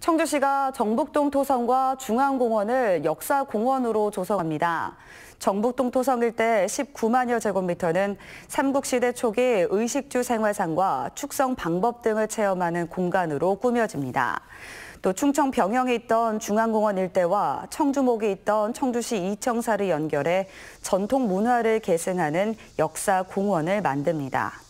청주시가 정북동 토성과 중앙공원을 역사공원으로 조성합니다. 정북동 토성 일대 19만여 제곱미터는 삼국시대 초기 의식주 생활상과 축성 방법 등을 체험하는 공간으로 꾸며집니다. 또 충청 병영에 있던 중앙공원 일대와 청주목에 있던 청주시 이청사를 연결해 전통 문화를 계승하는 역사공원을 만듭니다.